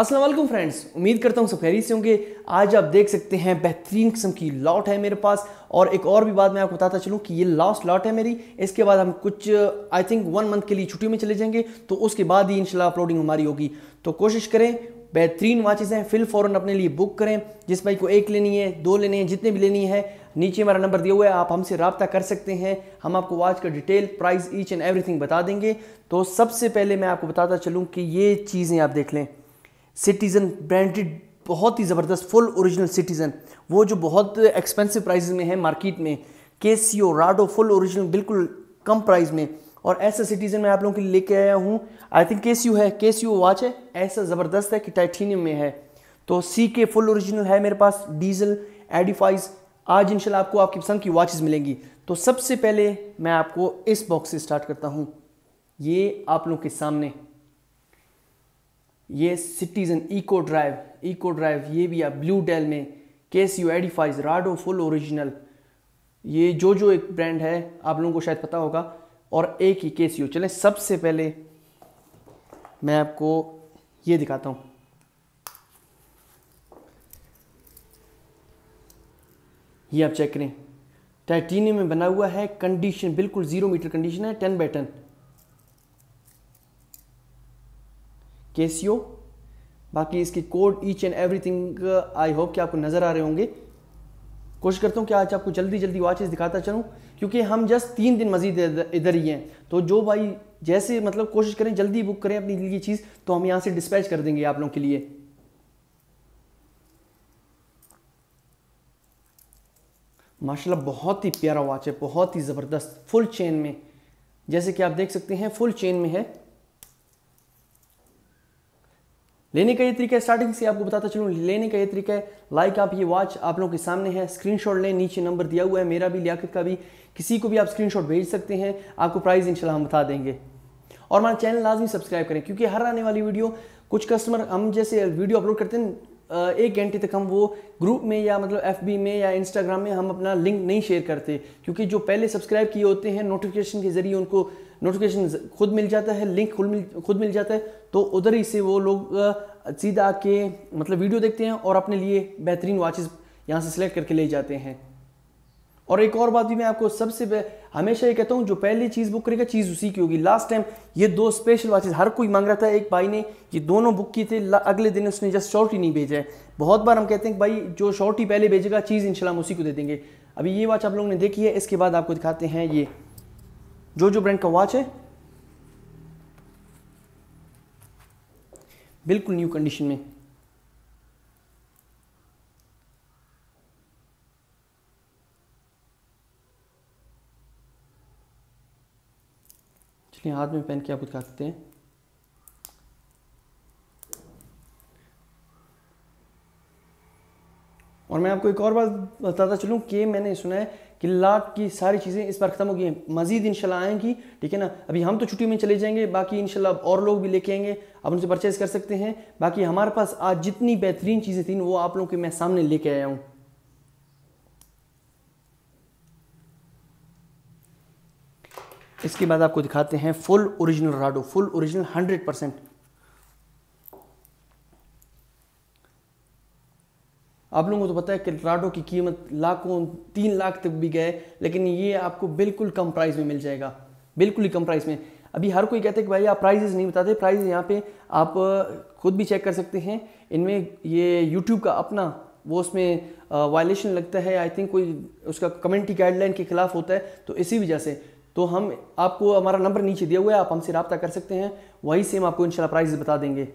Aslam friends उम्मीद करता हूँ सब खैरियत से होंगे आज आप देख सकते हैं बेहतरीन किस्म की लॉट है मेरे पास और एक और भी बात मैं आपको बताता चलूँ कि ये लास्ट लॉट है मेरी इसके बाद हम कुछ आई थिंक वन मंथ के लिए छुट्टी में चले जाएंगे तो उसके बाद ही इंशाल्लाह अपलोडिंग हमारी होगी तो कोशिश करें बेहतरीन वाचेज़ हैं फिल फ़ौरन अपने लिए बुक करें जिस भाई को एक लेनी है दो लेने हैं जितने भी लेनी है नीचे हमारा नंबर दिया हुआ है आप हमसे रबता कर सकते हैं हम आपको वॉच का detail price each and everything बता देंगे तो सबसे पहले मैं आपको बताता चलूँ कि ये चीज़ें आप देख लें सिटीज़न ब्रांडेड बहुत ही ज़बरदस्त फुल ओरिजिनल सिटीज़न वो जो बहुत एक्सपेंसिव प्राइस में है मार्केट में केसियो राडो फुल ओरिजिनल बिल्कुल कम प्राइस में और ऐसा सिटीज़न मैं आप लोगों के लिए लेके आया हूँ आई थिंक केसियो है केसियो वॉच है ऐसा ज़बरदस्त है कि टाइटीनियम में है तो सी के फुल ओरिजिनल है मेरे पास डीजल एडिफाइज आज इनशाला आपको आपकी पसंद की वॉचेस मिलेंगी तो सबसे पहले मैं आपको इस बॉक्स से स्टार्ट करता हूँ ये आप लोगों के सामने ये citizen eco drive eco drive ये भी आप ब्लू डेल में case you Edifice Rado full original ये जो जो एक ब्रांड है आप लोगों को शायद पता होगा और एक ही केस यू चले सबसे पहले मैं आपको ये दिखाता हूँ ये आप चेक करें टाइटेनियम में बना हुआ है कंडीशन बिल्कुल ज़ीरो मीटर कंडीशन है टेन बाई टेन केसीओ बाकी इसके code each and everything I hope कि आपको नज़र आ रहे होंगे कोशिश करता हूँ कि आज आपको जल्दी जल्दी वॉचेस दिखाता चलूँ क्योंकि हम जस्ट तीन दिन मजीद इधर ही हैं तो जो भाई जैसे मतलब कोशिश करें जल्दी बुक करें अपनी लिए चीज़ तो हम यहाँ से डिस्पैच कर देंगे आप लोगों के लिए माशाल्लाह बहुत ही प्यारा वॉच है बहुत ही ज़बरदस्त फुल चेन में जैसे कि आप देख सकते हैं फुल चेन में है लेने का ये तरीका है स्टार्टिंग से आपको बताता चलूँ लेने का ये तरीका है लाइक आप ये वॉच आप लोगों के सामने है स्क्रीनशॉट लें नीचे नंबर दिया हुआ है मेरा भी लियाकत का भी किसी को भी आप स्क्रीनशॉट भेज सकते हैं आपको प्राइस इंशाल्लाह हम बता देंगे और हमारा चैनल लाजमी सब्सक्राइब करें क्योंकि हर आने वाली वीडियो कुछ कस्टमर हम जैसे वीडियो अपलोड करते हैं एक घंटे तक हम वो ग्रुप में या मतलब एफ में या इंस्टाग्राम में हम अपना लिंक नहीं शेयर करते क्योंकि जो पहले सब्सक्राइब किए होते हैं नोटिफिकेशन के जरिए उनको नोटिफिकेशन खुद मिल जाता है लिंक खुद मिल खुद मिल जाता है तो उधर ही से वो लोग सीधा के मतलब वीडियो देखते हैं और अपने लिए बेहतरीन वॉचेस यहाँ से सिलेक्ट करके ले जाते हैं और एक और बात भी मैं आपको सबसे हमेशा ये कहता हूँ जो पहली चीज़ बुक करेगा चीज़ उसी की होगी लास्ट टाइम ये दो स्पेशल वॉचेस हर कोई मांग रहा था एक भाई ने ये दोनों बुक किए थे अगले दिन उसने जस्ट शॉर्ट ही नहीं भेजा है बहुत बार हम कहते हैं भाई जो शॉर्ट ही पहले भेजेगा चीज़ इंशाल्लाह हम उसी को दे देंगे अभी ये वॉच आप लोगों ने देखी है इसके बाद आपको दिखाते हैं ये जो जो ब्रांड का वॉच है बिल्कुल न्यू कंडीशन में चलिए हाथ में पहन के आप दिखा सकते हैं और मैं आपको एक और बात बताता चलूँ कि मैंने सुना है कि लाख की सारी चीज़ें इस बार ख़त्म हो गई हैं मजीद इंशाल्लाह आएंगी ठीक है ना अभी हम तो छुट्टी में चले जाएंगे बाकी इंशाल्लाह और लोग भी लेके आएंगे आप उनसे परचेज़ कर सकते हैं बाकी हमारे पास आज जितनी बेहतरीन चीज़ें थी वो आप लोगों के मैं सामने लेके आया हूँ इसके बाद आपको दिखाते हैं full original Rado full original hundred percent आप लोगों को तो पता है कि राडो की कीमत लाखों तीन लाख तक भी गए लेकिन ये आपको बिल्कुल कम प्राइस में मिल जाएगा बिल्कुल ही कम प्राइस में अभी हर कोई कहते हैं कि भाई आप प्राइजेज नहीं बताते प्राइजेज यहाँ पे आप खुद भी चेक कर सकते हैं इनमें ये यूट्यूब का अपना वो उसमें वायलेशन लगता है आई थिंक कोई उसका कम्युनिटी गाइडलाइन के खिलाफ होता है तो इसी वजह से तो हम आपको हमारा नंबर नीचे दिया हुआ है आप हमसे रबता कर सकते हैं वहीं से हम आपको इनशाला प्राइस बता देंगे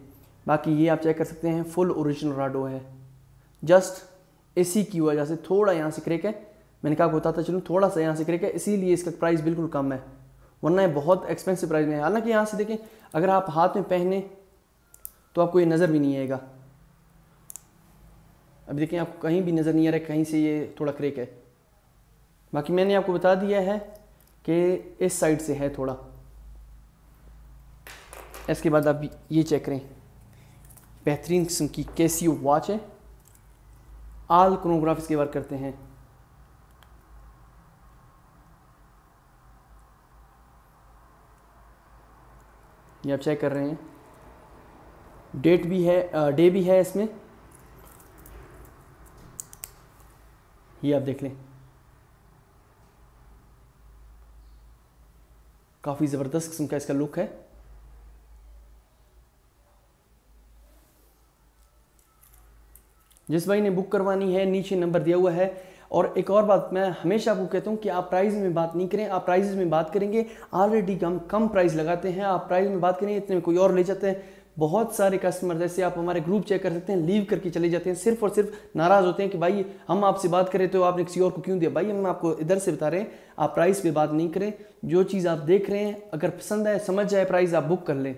बाकी ये आप चेक कर सकते हैं फुल ओरिजिनल राडो है जस्ट इसी की वजह से थोड़ा यहाँ से क्रेक है मैंने कहा बताता चलूँ थोड़ा सा यहाँ से क्रेक है इसीलिए इसका प्राइस बिल्कुल कम है वरना ये बहुत एक्सपेंसिव प्राइस में है हालांकि यहाँ से देखें अगर आप हाथ में पहने तो आपको ये नज़र भी नहीं आएगा अभी देखें आपको कहीं भी नज़र नहीं आ रहा है कहीं से ये थोड़ा क्रेक है बाकी मैंने आपको बता दिया है कि इस साइड से है थोड़ा इसके बाद आप ये चेक करें बेहतरीन किस्म की कैसी वॉच है आल क्रोनोग्राफ इसके वर्क करते हैं ये आप चेक कर रहे हैं डेट भी है डे भी है इसमें ये आप देख लें काफ़ी ज़बरदस्त किस्म का इसका लुक है जिस भाई ने बुक करवानी है नीचे नंबर दिया हुआ है और एक और बात मैं हमेशा आपको कहता हूँ कि आप प्राइस में बात नहीं करें आप प्राइस में बात करेंगे ऑलरेडी हम कम प्राइस लगाते हैं आप प्राइस में बात करें इतने में कोई और ले जाते हैं बहुत सारे कस्टमर जैसे आप हमारे ग्रुप चेक कर सकते हैं लीव करके चले जाते हैं सिर्फ और सिर्फ नाराज़ होते हैं कि भाई हम आपसे बात करें तो आपने किसी और को क्यों दिया भाई हम आपको इधर से बता रहे हैं आप प्राइस पर बात नहीं करें जो चीज़ आप देख रहे हैं अगर पसंद आए समझ जाए प्राइस आप बुक कर लें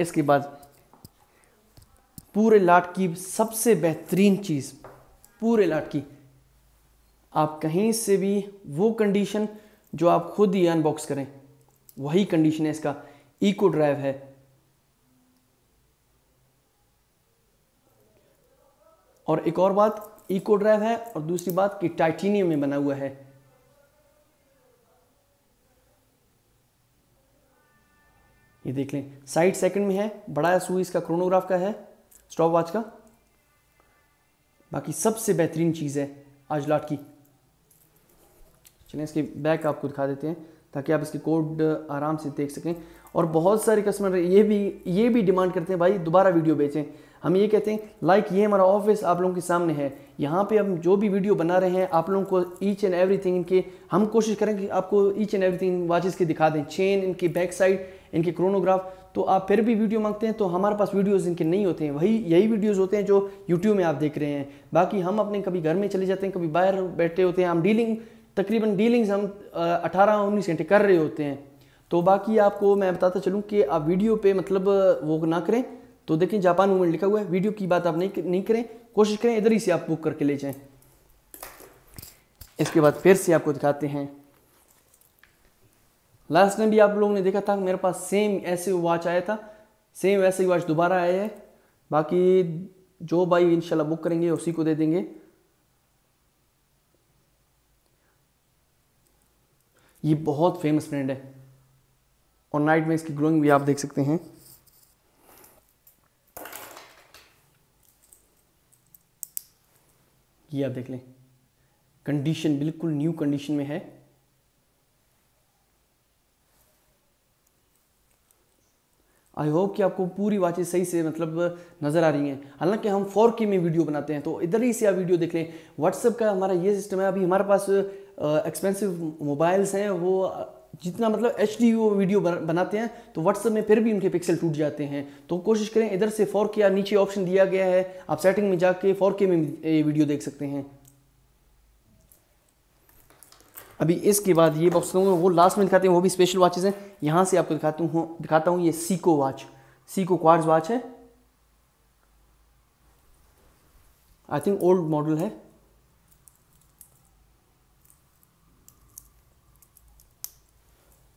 इसके बाद पूरे लाट की सबसे बेहतरीन चीज़ पूरे लाट की आप कहीं से भी वो कंडीशन जो आप खुद ही अनबॉक्स करें वही कंडीशन है इसका इको ड्राइव है और एक और बात इको ड्राइव है और दूसरी बात कि टाइटेनियम में बना हुआ है ये देख लें साइड सेकंड में है बड़ा एस इसका क्रोनोग्राफ का है स्टॉप वॉच का बाकी सबसे बेहतरीन चीज़ है आज लाट की चलिए इसके बैक आपको दिखा देते हैं ताकि आप इसके कोड आराम से देख सकें और बहुत सारे कस्टमर ये भी ये भी डिमांड करते हैं भाई दोबारा वीडियो बेचें हम ये कहते हैं लाइक ये हमारा ऑफिस आप लोगों के सामने है यहाँ पे हम जो भी वीडियो बना रहे हैं आप लोगों को ईच एंड एवरीथिंग इनके हम कोशिश करें कि आपको ईच एंड थिंग वाचेस के दिखा दें चेन इनके बैक साइड इनके क्रोनोग्राफ तो आप फिर भी वीडियो मांगते हैं तो हमारे पास वीडियोस इनके नहीं होते हैं वही यही वीडियोस होते हैं जो यूट्यूब में आप देख रहे हैं बाकी हम अपने कभी घर में चले जाते हैं कभी बाहर बैठे होते हैं हम डीलिंग तकरीबन डीलिंग्स हम अठारह उन्नीस घंटे कर रहे होते हैं तो बाकी आपको मैं बताता चलूँ कि आप वीडियो पर मतलब वो ना करें तो देखें जापान मूवमेंट लिखा हुआ है वीडियो की बात आप नहीं नहीं करें कोशिश करें इधर ही से आप बुक करके ले जाएँ इसके बाद फिर से आपको दिखाते हैं लास्ट टाइम भी आप लोगों ने देखा था मेरे पास सेम ऐसे वॉच आया था सेम वैसे ही वॉच दोबारा आया है बाकी जो भाई इनशाला बुक करेंगे उसी को दे देंगे ये बहुत फेमस ब्रांड है और नाइट में इसकी ग्लोइंग भी आप देख सकते हैं ये आप देख लें कंडीशन बिल्कुल न्यू कंडीशन में है आई होप कि आपको पूरी बातें सही से मतलब नज़र आ रही हैं हालांकि हम फोर के में वीडियो बनाते हैं तो इधर ही से आप वीडियो देख लें व्हाट्सअप का हमारा ये सिस्टम है अभी हमारे पास एक्सपेंसिव मोबाइल्स हैं वो जितना मतलब एच डी वो वीडियो बनाते हैं तो व्हाट्सअप में फिर भी उनके पिक्सल टूट जाते हैं तो कोशिश करें इधर से फोर के नीचे ऑप्शन दिया गया है आप सेटिंग में जाके फोर के में वीडियो देख सकते हैं अभी इसके बाद ये बॉक्स वो लास्ट में दिखाते हैं वो भी स्पेशल वॉचेज़ हैं यहाँ से आपको दिखाता हूँ दिखाता हूँ ये Seiko watch Seiko quartz watch है आई थिंक ओल्ड मॉडल है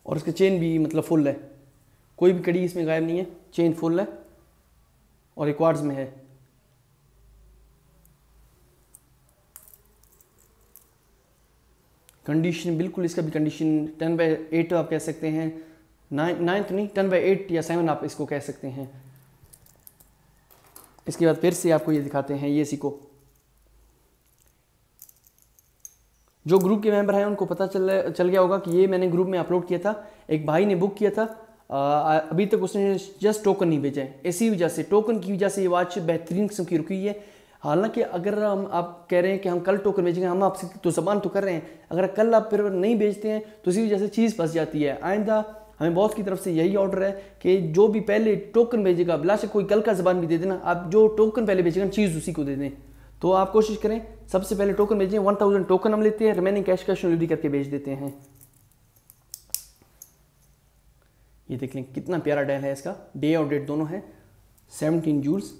और इसका चेन भी मतलब फुल है कोई भी कड़ी इसमें गायब नहीं है चेन फुल है और एक में है कंडीशन बिल्कुल इसका भी कंडीशन टेन बाई एट आप कह सकते हैं नाइन्थ नहीं टेन बाई एट या सेवन आप इसको कह सकते हैं इसके बाद फिर से आपको ये दिखाते हैं ये सीखो जो ग्रुप के मेंबर हैं उनको पता चल चल गया होगा कि ये मैंने ग्रुप में अपलोड किया था एक भाई ने बुक किया था आ, अभी तक उसने जस्ट टोकन नहीं भेजा है इसी वजह से टोकन की वजह से ये वॉच बेहतरीन किस्म की रुकी है हालांकि अगर हम आप कह रहे हैं कि हम कल टोकन बेचेंगे हम आपसे तो जबान तो कर रहे हैं अगर कल आप फिर नहीं बेचते हैं तो इसी वजह से चीज़ फंस जाती है आइंदा हमें बॉस की तरफ से यही ऑर्डर है कि जो भी पहले टोकन भेजेगा बिलाशक कोई कल का जबान भी दे देना आप जो टोकन पहले भेजेगा चीज़ उसी को दे दें तो आप कोशिश करें सबसे पहले टोकन भेजें वन थाउजेंड टोकन हम लेते हैं रिमेनिंग कैश कैश डिलीवरी करके भेज देते हैं ये देख लें कितना प्यारा डेल है इसका डे और डेट दोनों है सेवनटीन जूल्स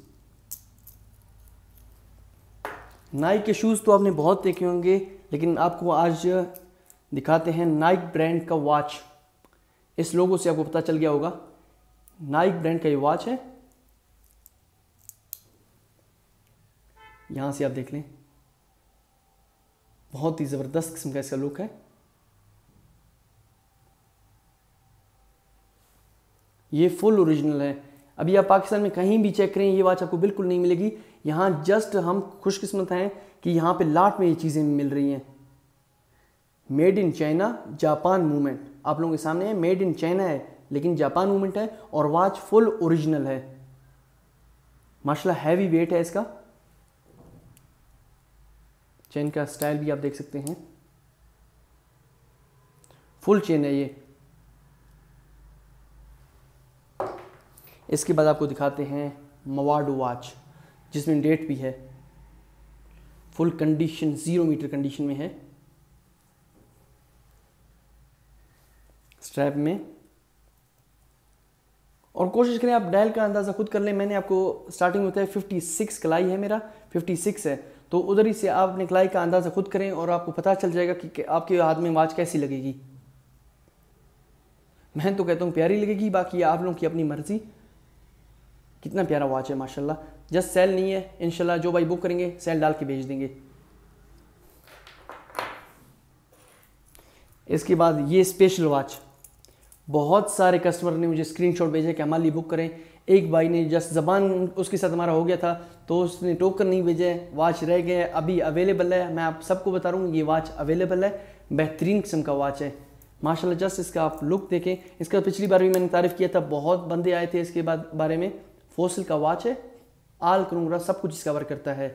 नाइक के शूज़ तो आपने बहुत देखे होंगे लेकिन आपको आज दिखाते हैं नाइक ब्रांड का वॉच इस लोगों से आपको पता चल गया होगा नाइक ब्रांड का ये वॉच है यहाँ से आप देख लें बहुत ही ज़बरदस्त किस्म का इसका लुक है ये फुल ओरिजिनल है अभी आप पाकिस्तान में कहीं भी चेक करें ये वाच आपको बिल्कुल नहीं मिलेगी यहाँ जस्ट हम खुशकिस्मत हैं कि यहाँ पे लाट में ये चीज़ें मिल रही हैं made in China Japan movement आप लोगों के सामने है मेड इन चाइना है लेकिन जापान मूवमेंट है और वाच फुल ओरिजिनल है माशाला हैवी वेट है इसका चेन का स्टाइल भी आप देख सकते हैं फुल चेन है ये इसके बाद आपको दिखाते हैं मवाड वॉच जिसमें डेट भी है full condition zero metre condition में है स्ट्रैप में और कोशिश करें आप डायल का अंदाज़ा खुद कर लें मैंने आपको स्टार्टिंग होता है सिक्स कलाई है मेरा फिफ्टी सिक्स है तो उधर ही से आप अपने कलाई का अंदाज़ा खुद करें और आपको पता चल जाएगा कि आपके हाथ में वाच कैसी लगेगी मैं तो कहता हूँ प्यारी लगेगी बाकी आप लोगों की अपनी मर्ज़ी कितना प्यारा वॉच है माशाल्लाह जस्ट सेल नहीं है इनशाला जो भाई बुक करेंगे सेल डाल के भेज देंगे इसके बाद ये स्पेशल वॉच बहुत सारे कस्टमर ने मुझे स्क्रीनशॉट भेजा कि हमारे बुक करें एक भाई ने जस्ट जबान उसके साथ हमारा हो गया था तो उसने टोकन नहीं भेजा है वॉच रह गए अभी अवेलेबल है मैं आप सबको बता रहा हूँ ये वॉच अवेलेबल है बेहतरीन किस्म का वॉच है माशाल्लाह जस्ट इसका आप लुक देखें इसका पिछली बार भी मैंने तारीफ़ किया था बहुत बंदे आए थे इसके बाद बारे में फोसिल का वाच है आल क्रोनोग्राफ सब कुछ इसका वर्क करता है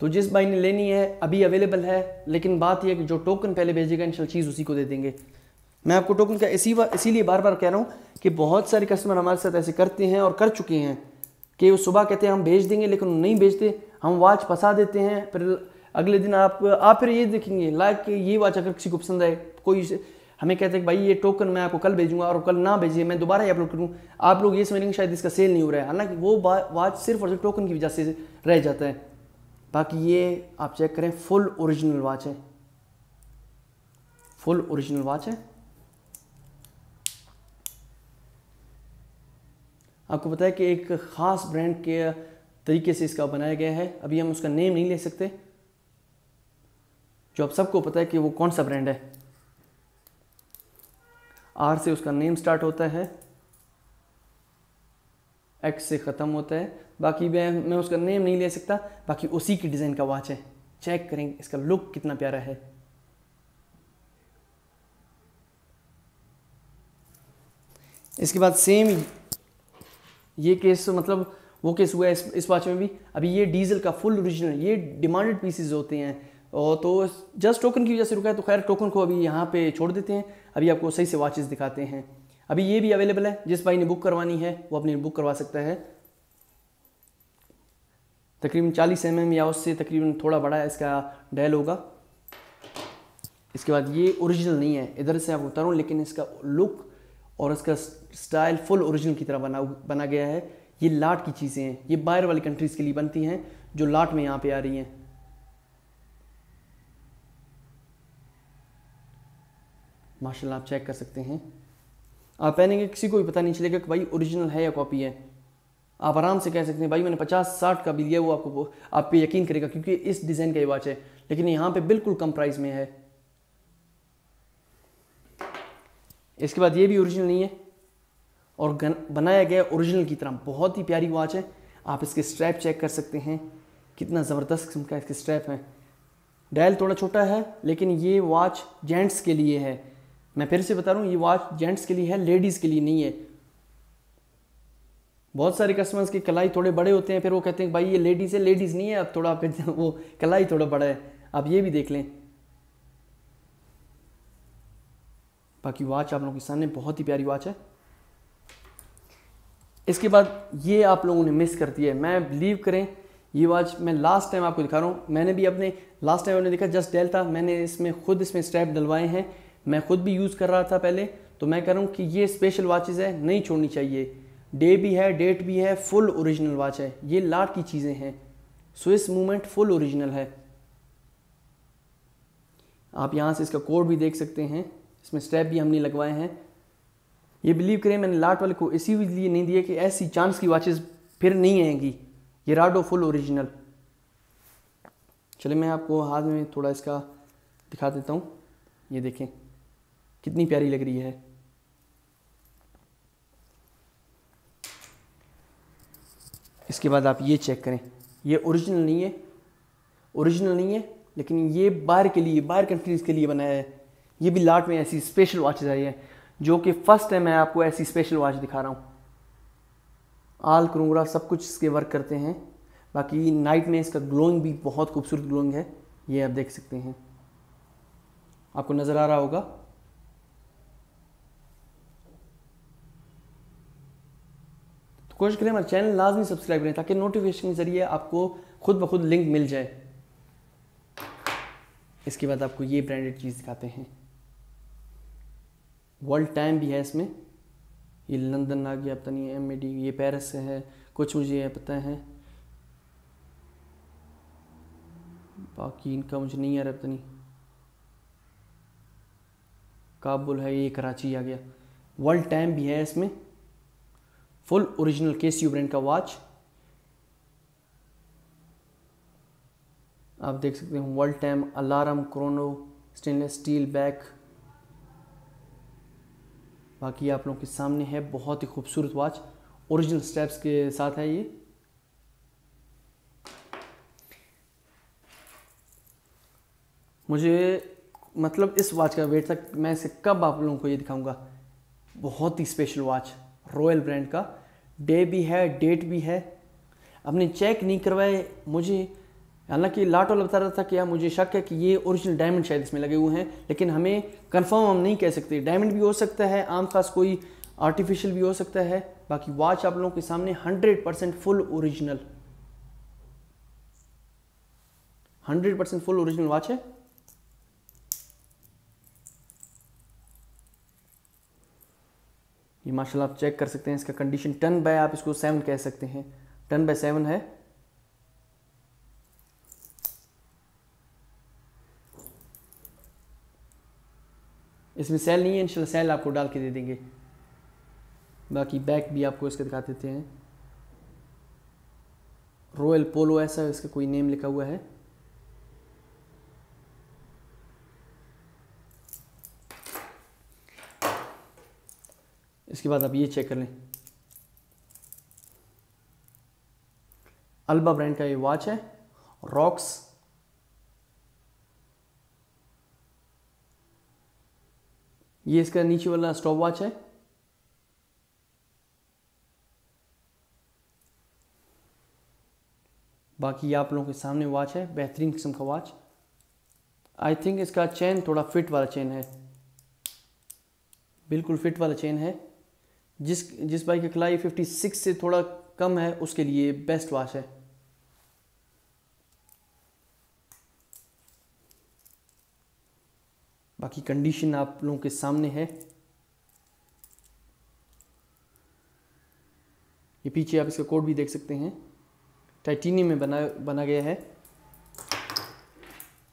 तो जिस भाई ने लेनी है अभी अवेलेबल है लेकिन बात यह कि जो टोकन पहले भेजेगा इंशाल्लाह चीज़ उसी को दे देंगे मैं आपको टोकन का इसी इसीलिए बार बार कह रहा हूँ कि बहुत सारे कस्टमर हमारे साथ ऐसे करते हैं और कर चुके हैं कि वो सुबह कहते हैं हम भेज देंगे लेकिन नहीं भेजते हम वाच फंसा देते हैं फिर अगले दिन आप आप फिर ये देखेंगे लाइक ये वाच अगर किसी को पसंद आए कोई हमें कहते हैं भाई ये टोकन मैं आपको कल भेजूंगा और कल ना भेजिए मैं दोबारा ही अपलोड करूँ आप लोग ये समझेंगे शायद इसका सेल नहीं हो रहा है हालांकि वो वाच सिर्फ और सिर्फ टोकन की वजह से रह जाता है बाकी ये आप चेक करें फुल ओरिजिनल वाच है फुल ओरिजिनल वाच है आपको पता है कि एक ख़ास ब्रांड के तरीके से इसका बनाया गया है अभी हम उसका नेम नहीं ले सकते जो आप सबको पता है कि वो कौन सा ब्रांड है आर से उसका नेम स्टार्ट होता है एक्स से ख़त्म होता है बाकी मैं मैं उसका नेम नहीं ले सकता बाकी उसी की डिज़ाइन का वॉच है चेक करेंगे इसका लुक कितना प्यारा है इसके बाद सेम ये केस मतलब वो केस हुआ है इस इस वॉच में भी अभी ये डीजल का फुल ओरिजिनल ये डिमांडेड पीसेज होते हैं तो जस्ट टोकन की वजह से रुका है तो खैर टोकन को अभी यहाँ पे छोड़ देते हैं अभी आपको सही से वॉचेस दिखाते हैं अभी ये भी अवेलेबल है जिस भाई ने बुक करवानी है वो अपनी बुक करवा सकता है तकरीबन 40 एम एम या उससे तकरीबन थोड़ा बड़ा है इसका डायल होगा इसके बाद ये ओरिजिनल नहीं है इधर से आप उतारूँ लेकिन इसका लुक और इसका स्टाइल फुल ओरिजिनल की तरह बना बना गया है ये लाट की चीज़ें हैं ये बाहर वाली कंट्रीज़ के लिए बनती हैं जो लाट में यहाँ पे आ रही हैं माशाल्लाह आप चेक कर सकते हैं आप पहनेंगे किसी को भी पता नहीं चलेगा कि भाई ओरिजिनल है या कॉपी है आप आराम से कह सकते हैं भाई मैंने पचास साठ का भी लिया वो आपको आप पे यकीन करेगा क्योंकि इस डिज़ाइन का ये वॉच है लेकिन यहाँ पे बिल्कुल कम प्राइस में है इसके बाद ये भी ओरिजिनल नहीं है और बनाया गया ओरिजिनल की तरह बहुत ही प्यारी वॉच है आप इसके स्ट्रैप चेक कर सकते हैं कितना ज़बरदस्त किस्म का इसके स्ट्रैप है डायल थोड़ा छोटा है लेकिन ये वॉच जेंट्स के लिए है मैं फिर से बता रहा हूँ ये वॉच जेंट्स के लिए है लेडीज़ के लिए नहीं है बहुत सारे कस्टमर्स के कलाई थोड़े बड़े होते हैं फिर वो कहते हैं भाई ये लेडीज़ है लेडीज़ नहीं है अब थोड़ा आपका वो कलाई थोड़ा बड़ा है आप ये भी देख लें बाकी वॉच आप लोगों के सामने बहुत ही प्यारी वॉच है इसके बाद ये आप लोगों ने मिस कर दिया है मैं बिलीव करें ये वॉच मैं लास्ट टाइम आपको दिखा रहा हूँ मैंने भी अपने लास्ट टाइम उन्हें देखा जस्ट डेल था मैंने इसमें खुद इसमें स्ट्रैप डलवाए हैं मैं खुद भी यूज़ कर रहा था पहले तो मैं कह रहा हूँ कि ये स्पेशल वॉचेज़ है नहीं छोड़नी चाहिए डे भी है डेट भी है फुल ओरिजिनल वॉच है ये लाट की चीज़ें हैं स्विस मूवमेंट फुल ओरिजिनल है आप यहाँ से इसका कोड भी देख सकते हैं इसमें स्टेप भी हमने लगवाए हैं ये बिलीव करें मैंने लाट वाले को इसी लिए नहीं दिया कि ऐसी चांस की वॉचेस फिर नहीं आएंगी ये राडो फुल ओरिजिनल चलिए मैं आपको हाथ में थोड़ा इसका दिखा देता हूँ ये देखें कितनी प्यारी लग रही है इसके बाद आप ये चेक करें ये ओरिजिनल नहीं है ओरिजिनल नहीं है लेकिन ये बाहर के लिए बाहर कंट्रीज़ के लिए बनाया है ये भी लाट में ऐसी स्पेशल वॉचेज़ आई है जो कि फ़र्स्ट टाइम मैं आपको ऐसी स्पेशल वॉच दिखा रहा हूँ आल क्रूंगरा सब कुछ इसके वर्क करते हैं बाकी नाइट में इसका ग्लोइंग भी बहुत खूबसूरत ग्लोइंग है ये आप देख सकते हैं आपको नज़र आ रहा होगा कोशिश करें हमारे चैनल लाजमी सब्सक्राइब करें ताकि नोटिफिकेशन के ज़रिए आपको खुद ब खुद लिंक मिल जाए इसके बाद आपको ये ब्रांडेड चीज़ दिखाते हैं वर्ल्ड टाइम भी है इसमें ये लंदन आ गया पता नहीं एम ए डी ये पेरिस से है कुछ मुझे पता है बाकी इनका मुझे नहीं आ रहा पता नहीं काबुल है ये कराची आ गया वर्ल्ड टाइम भी है इसमें फुल ओरिजिनल यू ब्रांड का वॉच आप देख सकते हैं world time alarm chrono stainless steel back बाकी आप लोगों के सामने है बहुत ही खूबसूरत वॉच ओरिजिनल स्टेप्स के साथ है ये मुझे मतलब इस वॉच का वेट तक मैं इसे कब आप लोगों को ये दिखाऊंगा बहुत ही स्पेशल वॉच रॉयल ब्रांड का डे भी है डेट भी है आपने चेक नहीं करवाए मुझे हालांकि लाटो लगता बता रहा था कि यार मुझे शक है कि ये ओरिजिनल डायमंड शायद इसमें लगे हुए हैं लेकिन हमें कंफर्म हम नहीं कह सकते डायमंड भी हो सकता है आम खास कोई आर्टिफिशियल भी हो सकता है बाकी वॉच आप लोगों के सामने hundred percent full original hundred percent full original watch है माशाल्लाह आप चेक कर सकते हैं इसका कंडीशन टन बाय आप इसको सेवन कह सकते हैं टन बाय सेवन है इसमें सेल नहीं है इनशाला सेल आपको डाल के दे देंगे बाकी बैक भी आपको इसका दिखा देते हैं रॉयल पोलो ऐसा इसका कोई नेम लिखा हुआ है इसके बाद आप ये चेक कर लें अल्बा ब्रांड का ये वॉच है रॉक्स ये इसका नीचे वाला स्टॉप वॉच है बाकी ये आप लोगों के सामने वॉच है बेहतरीन किस्म का वॉच आई थिंक इसका चेन थोड़ा फिट वाला चेन है बिल्कुल फिट वाला चेन है जिस जिस बाइक खिलाई फिफ्टी 56 से थोड़ा कम है उसके लिए बेस्ट वॉच है बाकी कंडीशन आप लोगों के सामने है ये पीछे आप इसका कोड भी देख सकते हैं टाइटेनियम में बना बना गया है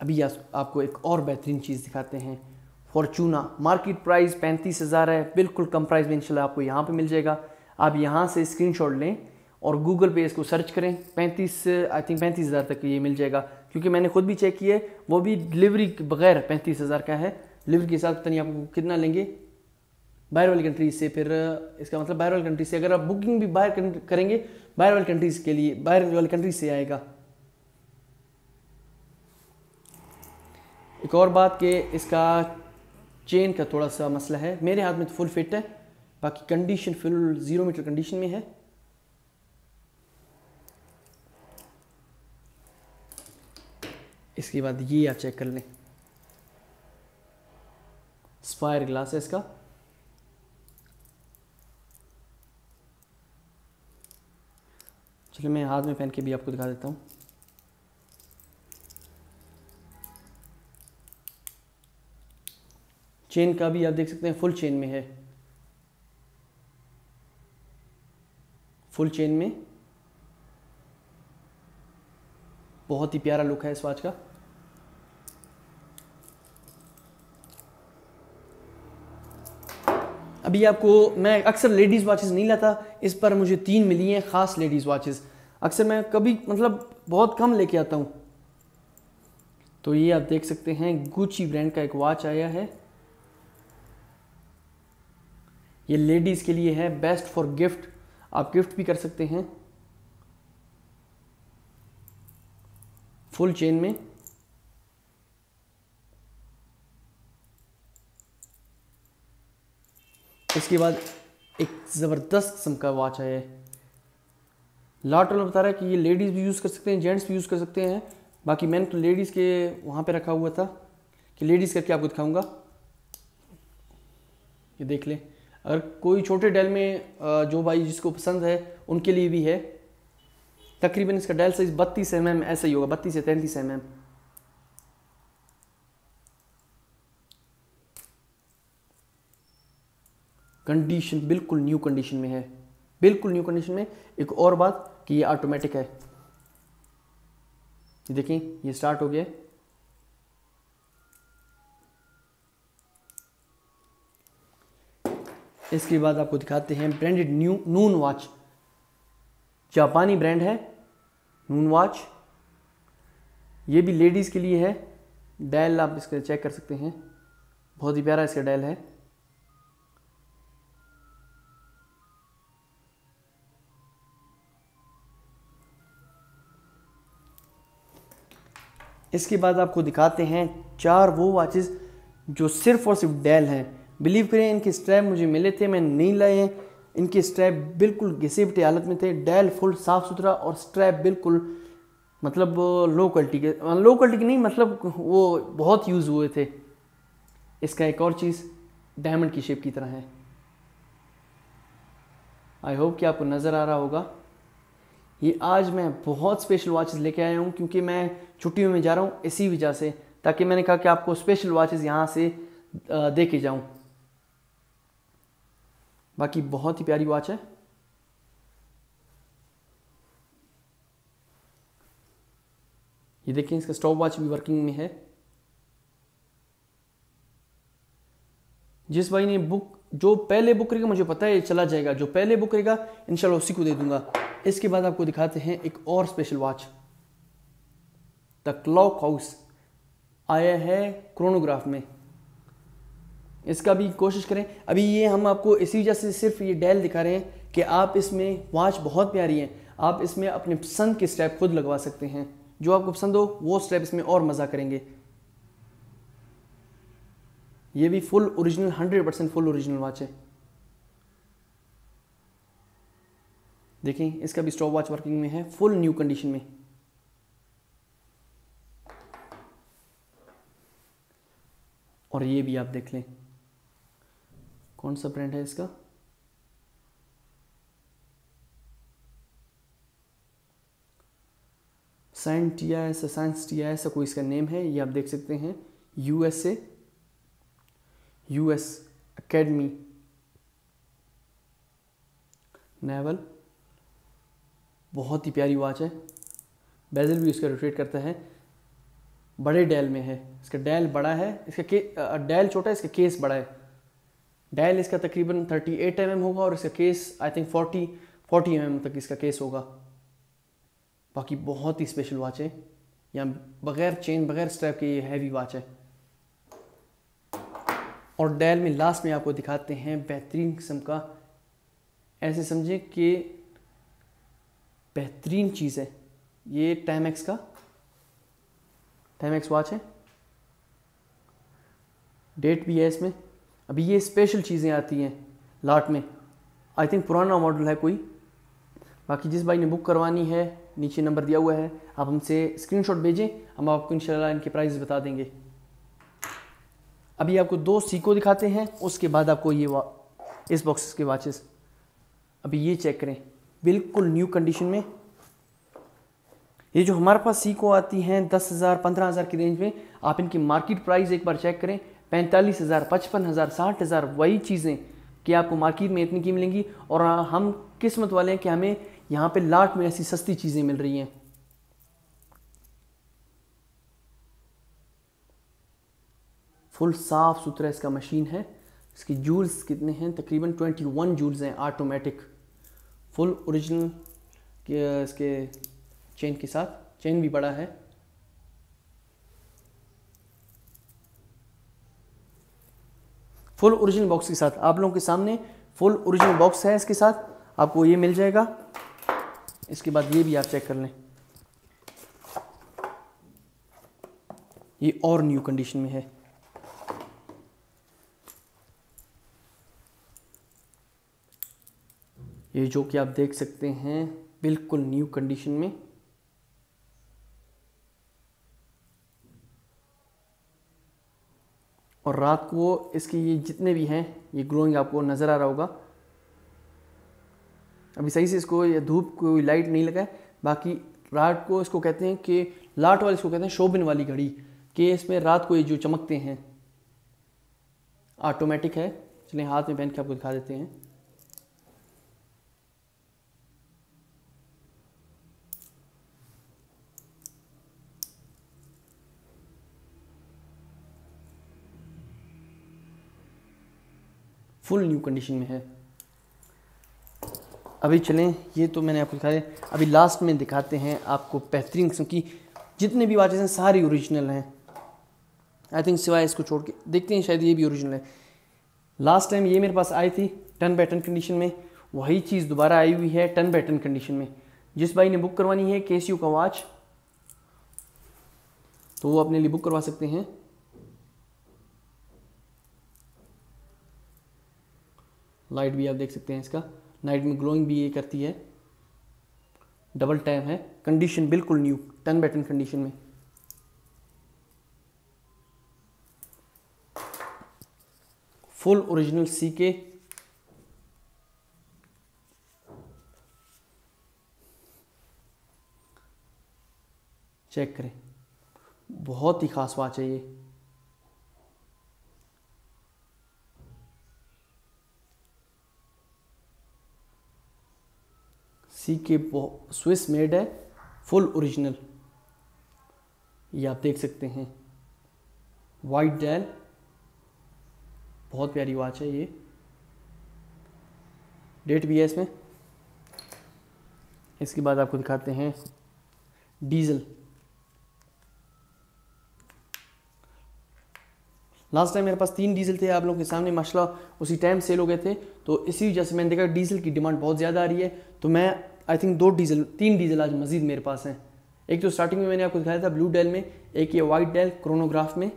अभी आपको एक और बेहतरीन चीज़ दिखाते हैं फॉर्चूना मार्केट प्राइस पैंतीस हज़ार है बिल्कुल कम प्राइस में इनशाला आपको यहाँ पे मिल जाएगा आप यहाँ से स्क्रीनशॉट लें और गूगल पे इसको सर्च करें पैंतीस आई थिंक पैंतीस हज़ार तक ये मिल जाएगा क्योंकि मैंने खुद भी चेक किया है वो भी डिलीवरी बगैर पैंतीस हज़ार का है डिलीवरी के साथ से नहीं आपको कितना लेंगे बाहर वाली कंट्रीज से फिर इसका मतलब बाहर वाली कंट्रीज से अगर आप बुकिंग भी बाहर करेंगे बाहर वाली कंट्रीज के लिए बाहर वाली कंट्रीज से आएगा एक और बात के इसका चेन का थोड़ा सा मसला है मेरे हाथ में तो फुल फिट है बाकी condition full zero metre condition में है इसके बाद ये आप चेक कर लें स्पायर ग्लास है इसका चलिए मैं हाथ में पहन के भी आपको दिखा देता हूँ चेन का भी आप देख सकते हैं फुल चेन में है फुल चेन में बहुत ही प्यारा लुक है इस वॉच का अभी आपको मैं अक्सर लेडीज़ वॉचेस नहीं लाता इस पर मुझे तीन मिली हैं ख़ास लेडीज़ वॉचेस अक्सर मैं कभी मतलब बहुत कम लेके आता हूं तो ये आप देख सकते हैं गुची ब्रांड का एक वॉच आया है ये लेडीज़ के लिए है बेस्ट फॉर गिफ्ट आप गिफ्ट भी कर सकते हैं फुल चेन में इसके बाद एक ज़बरदस्त किस्म का वॉच है लाट वाला बता रहा है कि ये लेडीज़ भी यूज़ कर सकते हैं जेंट्स भी यूज़ कर सकते हैं बाकी मैंने तो लेडीज़ के वहाँ पे रखा हुआ था कि लेडीज़ करके आपको दिखाऊंगा ये देख लें अगर कोई छोटे डेल में जो भाई जिसको पसंद है उनके लिए भी है तकरीबन इसका डेल साइज बत्तीस एम mm एम ऐसा ही होगा बत्तीस से तैंतीस एम एम कंडीशन बिल्कुल न्यू कंडीशन में है बिल्कुल न्यू कंडीशन में एक और बात कि ये ऑटोमेटिक है देखिए ये स्टार्ट हो गया इसके बाद आपको दिखाते हैं ब्रांडेड न्यू नून वॉच जापानी ब्रांड है नून वॉच ये भी लेडीज़ के लिए है डायल आप इसका चेक कर सकते हैं बहुत ही प्यारा इसका डायल है इसके बाद आपको दिखाते हैं चार वो वॉचेस जो सिर्फ और सिर्फ डेल हैं बिलीव करें इनके स्ट्रैप मुझे मिले थे मैंने नहीं लाए इनके स्ट्रैप बिल्कुल घिसे हालत में थे डैल फुल साफ़ सुथरा और स्ट्रैप बिल्कुल मतलब लो क्वालिटी के लो क्वालिटी के नहीं मतलब वो बहुत यूज़ हुए थे इसका एक और चीज़ डायमंड की शेप की तरह है आई होप कि आपको नज़र आ रहा होगा ये आज मैं बहुत स्पेशल वॉचेस लेके आया हूँ क्योंकि मैं छुट्टियों में जा रहा हूँ इसी वजह से ताकि मैंने कहा कि आपको स्पेशल वॉचेस यहाँ से दे के जाऊँ बाकी बहुत ही प्यारी वॉच है ये देखिए इसका स्टॉप वॉच भी वर्किंग में है जिस भाई ने बुक जो पहले बुक करेगा मुझे पता है चला जाएगा जो पहले बुक करेगा इंशाल्लाह उसी को दे दूंगा इसके बाद आपको दिखाते हैं एक और special watch the clock house आया है क्रोनोग्राफ में इसका भी कोशिश करें अभी ये हम आपको इसी वजह से सिर्फ ये डेल दिखा रहे हैं कि आप इसमें वॉच बहुत प्यारी है आप इसमें अपने पसंद के स्टेप खुद लगवा सकते हैं जो आपको पसंद हो वो स्टेप इसमें और मज़ा करेंगे ये भी full original hundred percent full original watch है देखें इसका भी स्टॉप वॉच वर्किंग में है फुल न्यू कंडीशन में और ये भी आप देख लें कौन सा ब्रांड है इसका साइंटिया ऐसा साइंसटिया ऐसा कोई इसका नेम है ये आप देख सकते हैं यूएसए यूएस एकेडमी नेवल बहुत ही प्यारी वॉच है बेजल भी उसका रोटेट करता है बड़े डैल में है इसका डैल बड़ा है इसका के डैल छोटा है इसका केस बड़ा है डायल इसका तकरीबन 38 एट mm होगा और इसका case I think 40 40 M mm तक इसका केस होगा बाकी बहुत ही स्पेशल वॉच है या बगैर चेन बगैर स्ट्रैप के ये हैवी वॉच है और डायल में लास्ट में आपको दिखाते हैं बेहतरीन किस्म का ऐसे समझें कि बेहतरीन चीज़ है ये टाइम एक्स का टाइम एक्स वॉच है डेट भी है इसमें अभी ये स्पेशल चीज़ें आती हैं लाट में आई थिंक पुराना मॉडल है कोई बाकी जिस भाई ने बुक करवानी है नीचे नंबर दिया हुआ है आप हमसे स्क्रीनशॉट भेजें हम आपको इंशाल्लाह इनके प्राइस बता देंगे अभी आपको दो सीको दिखाते हैं उसके बाद आपको ये इस बॉक्स के वॉचेस अभी ये चेक करें बिल्कुल न्यू कंडीशन में ये जो हमारे पास सीको आती हैं दस हज़ार पंद्रह हज़ार की रेंज में आप इनकी मार्केट प्राइस एक बार चेक करें पैंतालीस हज़ार पचपन हज़ार साठ हज़ार वही चीज़ें कि आपको मार्केट में इतनी की मिलेंगी और हाँ, हम किस्मत वाले हैं कि हमें यहाँ पे लाट में ऐसी सस्ती चीज़ें मिल रही हैं फुल साफ़ सुथरा इसका मशीन है इसकी जूल्स कितने हैं तकरीबन 21 जूल्स हैं ऑटोमेटिक फुल ओरिजिनल इसके चेन के साथ चेन भी बड़ा है फुल ओरिजिनल बॉक्स के साथ आप लोगों के सामने फुल ओरिजिनल बॉक्स है इसके साथ आपको ये मिल जाएगा इसके बाद ये भी आप चेक कर लें ये और न्यू कंडीशन में है ये जो कि आप देख सकते हैं बिल्कुल न्यू कंडीशन में और रात को इसके ये जितने भी हैं ये ग्लोइंग आपको नज़र आ रहा होगा अभी सही से इसको ये धूप कोई लाइट नहीं लगा बाकी रात को इसको कहते हैं कि लाट वाली इसको कहते हैं शोभिन वाली घड़ी कि इसमें रात को ये जो चमकते हैं ऑटोमेटिक है चलिए हाथ में पहन के आपको दिखा देते हैं फुल न्यू कंडीशन में है अभी चलें ये तो मैंने आपको दिखाया अभी लास्ट में दिखाते हैं आपको बेहतरीन किस्म की जितने भी वाचेस हैं सारे ओरिजिनल हैं आई थिंक सिवाय इसको छोड़ के देखते हैं शायद ये भी ओरिजिनल है लास्ट टाइम ये मेरे पास आई थी टन बाई टन कंडीशन में वही चीज़ दोबारा आई हुई है टन बाई टन कंडीशन में जिस भाई ने बुक करवानी है के का वॉच तो वो अपने लिए बुक करवा सकते हैं लाइट भी आप देख सकते हैं इसका नाइट में ग्लोइंग भी ये करती है डबल टैम है कंडीशन बिल्कुल new ten by ten condition में full original C K check करें बहुत ही ख़ास वाच है ये सी के स्विस मेड है फुल ओरिजिनल ये आप देख सकते हैं वाइट डैल बहुत प्यारी वॉच है ये डेट भी है इसमें इसके बाद आपको दिखाते हैं डीजल लास्ट टाइम मेरे पास तीन डीजल थे आप लोगों के सामने माशाल्लाह उसी टाइम सेल हो गए थे तो इसी वजह से मैंने देखा डीजल की डिमांड बहुत ज़्यादा आ रही है तो मैं आई थिंक दो डीजल तीन डीजल आज मजीद मेरे पास हैं एक तो स्टार्टिंग में मैंने आपको दिखाया था ब्लू डेल में एक ये वाइट डेल क्रोनोग्राफ में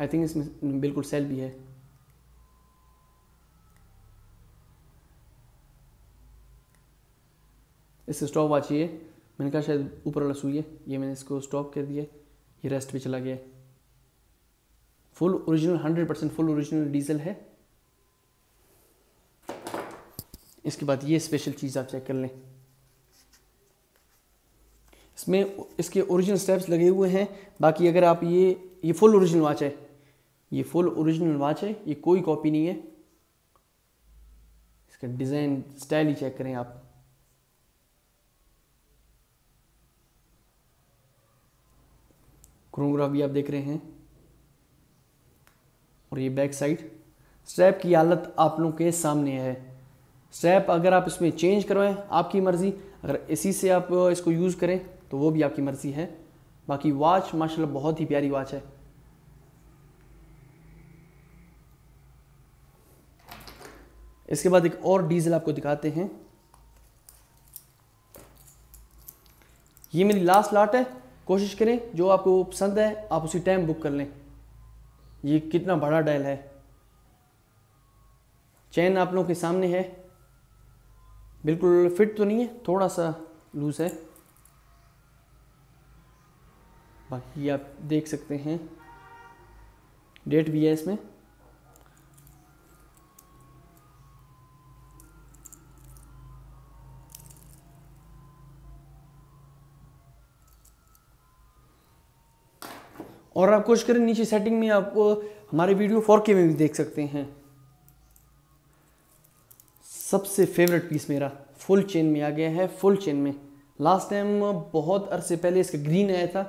आई थिंक इसमें बिल्कुल सेल भी है इससे स्टॉप वॉच ये मैंने कहा शायद ऊपर वाला सुई है ये मैंने इसको स्टॉप कर दिया ये रेस्ट भी चला गया full original hundred percent full original Diesel है इसके बाद ये स्पेशल चीज़ आप चेक कर लें इसमें इसके ओरिजिनल स्टेप्स लगे हुए हैं बाकी अगर आप ये ये फुल ओरिजिनल वाच है ये फुल ओरिजिनल वाच है ये कोई कॉपी नहीं है इसका डिज़ाइन स्टाइल ही चेक करें आप क्रोनोग्राफ भी आप देख रहे हैं और ये बैक साइड स्ट्रैप की हालत आप लोगों के सामने है स्टेप अगर आप इसमें चेंज करवाएं आपकी मर्ज़ी अगर इसी से आप इसको यूज़ करें तो वो भी आपकी मर्ज़ी है बाकी वॉच माशाल्लाह बहुत ही प्यारी वॉच है इसके बाद एक और डीज़ल आपको दिखाते हैं ये मेरी लास्ट लाट है कोशिश करें जो आपको पसंद है आप उसी टाइम बुक कर लें ये कितना बड़ा डायल है चैन आप लोगों के सामने है बिल्कुल फिट तो नहीं है थोड़ा सा लूज़ है बाकी आप देख सकते हैं डेट भी है इसमें और आप कोशिश करें नीचे सेटिंग में आप हमारे वीडियो 4K में भी देख सकते हैं सबसे फेवरेट पीस मेरा फुल चेन में आ गया है फुल चेन में लास्ट टाइम बहुत अरसे पहले इसका ग्रीन आया था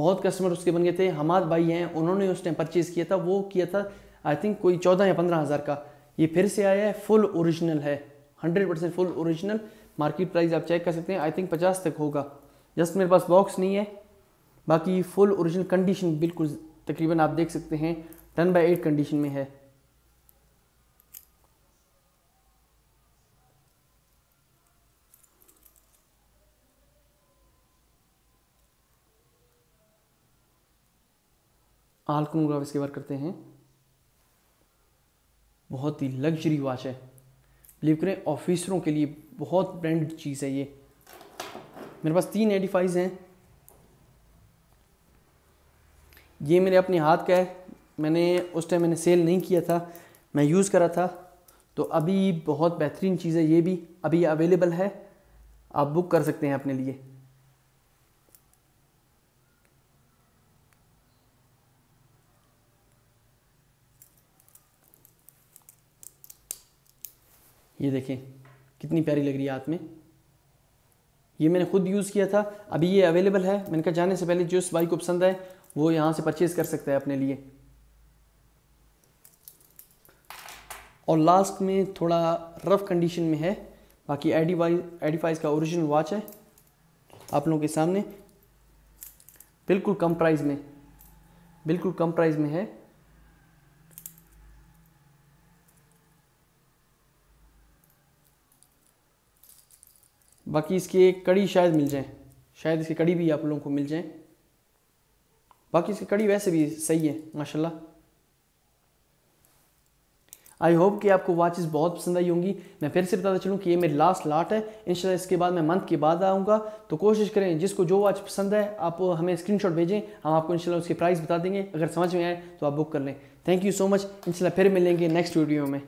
बहुत कस्टमर उसके बन गए थे हमाद भाई हैं उन्होंने उस टाइम परचेज़ किया था वो किया था आई थिंक कोई चौदह या पंद्रह हज़ार का ये फिर से आया है फुल ओरिजिनल है hundred percent full original market price आप चेक कर सकते हैं आई थिंक पचास तक होगा जस्ट मेरे पास बॉक्स नहीं है बाकी फुल ओरिजिनल कंडीशन बिल्कुल तकरीबन आप देख सकते हैं टेन बाई एट कंडीशन में है आलकोनोग्राफ इसके बार करते हैं बहुत ही लग्जरी वॉच है बिलीव करें ऑफिसरों के लिए बहुत ब्रांड चीज़ है ये मेरे पास तीन एडिफाइज हैं ये मेरे अपने हाथ का है मैंने उस टाइम मैंने सेल नहीं किया था मैं यूज़ करा था तो अभी बहुत बेहतरीन चीज़ है ये भी अभी अवेलेबल है आप बुक कर सकते हैं अपने लिए ये देखें कितनी प्यारी लग रही है हाथ में ये मैंने खुद यूज़ किया था अभी ये अवेलेबल है मैंने कहा जाने से पहले जो इस बाइक को पसंद आए वो यहाँ से परचेज़ कर सकता है अपने लिए और लास्ट में थोड़ा रफ़ कंडीशन में है बाकी एडीवाइज एडीफाइज का ओरिजिनल वॉच है आप लोगों के सामने बिल्कुल कम प्राइस में बिल्कुल कम प्राइस में है बाकी इसकी एक कड़ी शायद मिल जाए शायद इसकी कड़ी भी आप लोगों को मिल जाए बाकी इसकी कड़ी वैसे भी सही है माशाल्लाह आई होप कि आपको वॉचेस बहुत पसंद आई होंगी मैं फिर से बताता चलूँ कि ये मेरी लास्ट लाट है इंशाल्लाह इसके बाद मैं मंथ के बाद आऊँगा तो कोशिश करें जिसको जो वाच पसंद है आप हमें स्क्रीनशॉट भेजें हम आपको इंशाल्लाह उसकी प्राइस बता देंगे अगर समझ में आए तो आप बुक कर लें थैंक यू सो मच इंशाल्लाह फिर मिलेंगे नेक्स्ट वीडियो में